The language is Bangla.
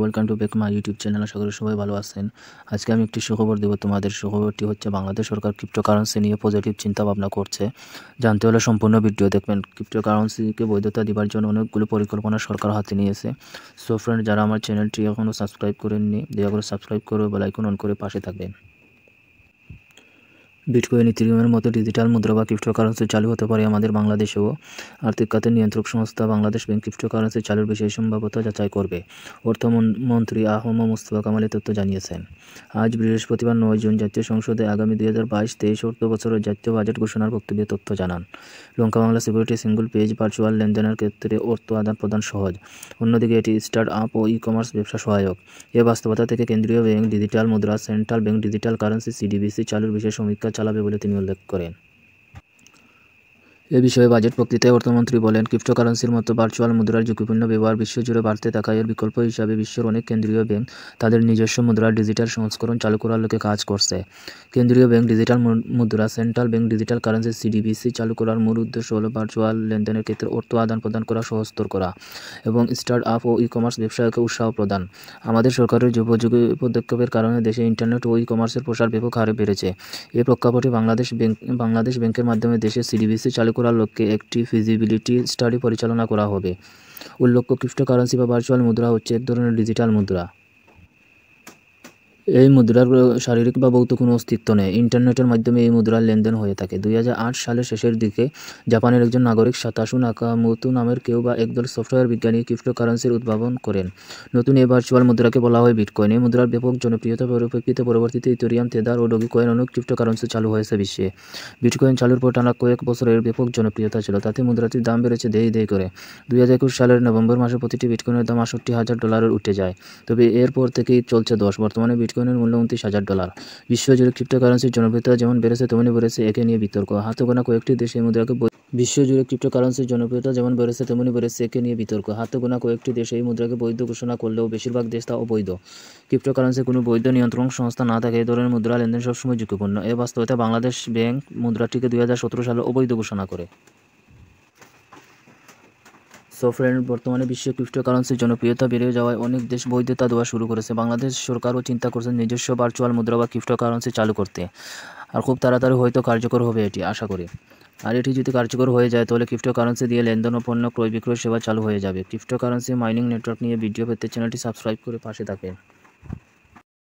welcome to back my YouTube channel আশা করি সবাই ভালো আছেন আজকে আমি একটি সুখবর দেব তোমাদের সুখবরটি হচ্ছে বাংলাদেশ সরকার ক্রিপ্টোকারেন্সি নিয়ে পজিটিভ চিন্তা ভাবনা করছে জানতে হলে সম্পূর্ণ ভিডিও দেখবেন ক্রিপ্টোকারেন্সিকে বৈধতা দেওয়ার জন্য অনেকগুলো পরিকল্পনা সরকার হাতে নিয়েছে সো ফ্রেন্ড যারা আমার চ্যানেলটি এখনও সাবস্ক্রাইব করেননি দয়া করে সাবস্ক্রাইব করে বেলাইকন অন করে পাশে থাকবেন বিটকয়েন ইথিরিয়ামের মতো ডিজিটাল মুদ্রা বা ক্রিপ্টোকারেন্সি চালু হতে পারে আমাদের বাংলাদেশেও আর্থিক খাতের নিয়ন্ত্রক সংস্থা বাংলাদেশ ব্যাংক ক্রিপ্টোকারেন্সি চালুর বিষয়ে সম্ভাব্যতা যাচাই করবে অর্থমন্ত্রী আহম মুস্তফা কামাল তথ্য জানিয়েছেন আজ বৃহস্পতিবার নয় জুন জাতীয় সংসদে আগামী দুই হাজার বাইশ তেইশ অর্থ বছরের জাতীয় বাজেট ঘোষণার বক্তব্যে তথ্য জানান Lanka Bangla security single page virtual লেনদেনের ক্ষেত্রে অর্থ আদান প্রদান সহজ অন্যদিকে এটি স্টার্ট আপ ও ই কমার্স ব্যবসা সহায়ক এ বাস্তবতা থেকে কেন্দ্রীয় ব্যাংক ডিজিটাল মুদ্রা central bank digital currency CDBC চালুর বিষয়ে সমীক্ষা চালাবে বলে তিনি উল্লেখ করেন এ বিষয়ে বাজেট বক্তৃতায় অর্থমন্ত্রী বলেন ক্রিপ্টোকারেন্সির মতো ভার্চুয়াল মুদ্রার ঝুঁকিপূর্ণ ব্যবহার বিশ্বজুড়ে বাড়তে থাকা এর বিকল্প হিসাবে বিশ্বের অনেক কেন্দ্রীয় ব্যাংক তাদের নিজস্ব মুদ্রার ডিজিটাল সংস্করণ চালু করার লোকে কাজ করছে কেন্দ্রীয় ব্যাংক ডিজিটাল মুদ্রা central bank digital currency CDBC চালু করার মূল উদ্দেশ্য হল ভার্চুয়াল লেনদেনের ক্ষেত্রে অর্থ আদান প্রদান করা সহজতর করা এবং স্টার্ট আপ ও ই কমার্স ব্যবসায়কে উৎসাহ প্রদান আমাদের সরকারের যুবযুগী পদক্ষেপের কারণে দেশে ইন্টারনেট ও ই কমার্সের প্রসার ব্যাপক হারে বেড়েছে এ প্রেক্ষাপটে বাংলাদেশ ব্যাংক বাংলাদেশ ব্যাংকের মাধ্যমে দেশে সিডিবিসি চালু করার লক্ষ্যে একটি ফিজিবিলিটি স্টাডি পরিচালনা করা হবে উল্লেখ্য ক্রিপ্টোকারেন্সি বা ভার্চুয়াল মুদ্রা হচ্ছে এক ধরনের ডিজিটাল মুদ্রা এই মুদ্রার শারীরিক বা ভৌত কোনো অস্তিত্ব নেই ইন্টারনেটের মাধ্যমে এই মুদ্রার লেনদেন হয়ে থাকে দুই সালের শেষের দিকে জাপানের একজন নাগরিক সাতাশু মতু নামের কেউ বা একদল সফটওয়্যার বিজ্ঞানী ক্রিপ্টোকারেন্সির উদ্ভাবন করেন নতুন এই ভার্চুয়াল মুদ্রাকে বলা হয় বিটকয়েন এই মুদ্রার ব্যাপক জনপ্রিয়তা পরিপ্রেক্ষিতে পরবর্তীতে ইথোরিয়াম তেদার ও কয়েন অনেক ক্রিপ্টোকারেন্সি চালু হয়েছে বিশ্বে বিটকয়েন চালুর পর টানা কয়েক বছর এর ব্যাপক জনপ্রিয়তা ছিল তাতে মুদ্রাটির দাম বেড়েছে দেই দেই করে দুই সালের নভেম্বর মাসে প্রতিটি বিটকয়েনের দাম আষট্টি হাজার ডলারের উঠে যায় তবে এরপর থেকেই চলছে দশ বর্তমানে বিটকয়েন বিটকয়েনের মূল্য উনত্রিশ হাজার ডলার বিশ্বজুড়ে ক্রিপ্টোকারেন্সির জনপ্রিয়তা যেমন বেড়েছে তেমনি বেড়েছে একে নিয়ে বিতর্ক হাতে গোনা কয়েকটি দেশের মুদ্রাকে বিশ্বজুড়ে ক্রিপ্টোকারেন্সির জনপ্রিয়তা যেমন বেড়েছে তেমনি বেড়েছে একে নিয়ে বিতর্ক হাতে গোনা কয়েকটি দেশে এই মুদ্রাকে বৈধ ঘোষণা করলেও বেশিরভাগ দেশ তা অবৈধ ক্রিপ্টোকারেন্সি কোনো বৈধ নিয়ন্ত্রণ সংস্থা না থাকে এই ধরনের মুদ্রা লেনদেন সবসময় ঝুঁকিপূর্ণ এ বাস্তবতা বাংলাদেশ ব্যাংক মুদ্রাটিকে দুই সালে অবৈধ ঘোষণা করে সো ফ্রেন্ড বর্তমানে বিশ্বে ক্রিপ্টোকারেন্সির জনপ্রিয়তা বেড়ে যাওয়ায় অনেক দেশ বৈধতা দেওয়া শুরু করেছে বাংলাদেশ সরকারও চিন্তা করছে নিজস্ব ভার্চুয়াল মুদ্রা বা ক্রিপ্টোকারেন্সি চালু করতে আর খুব তাড়াতাড়ি হয়তো কার্যকর হবে এটি আশা করি আর এটি যদি কার্যকর হয়ে যায় তাহলে ক্রিপ্টোকারেন্সি দিয়ে লেনদেন ও পণ্য ক্রয় বিক্রয় সেবা চালু হয়ে যাবে ক্রিপ্টোকারেন্সি মাইনিং নেটওয়ার্ক নিয়ে ভিডিও পেতে চ্যানেলটি সাবস্ক্রাইব করে পাশে থাকে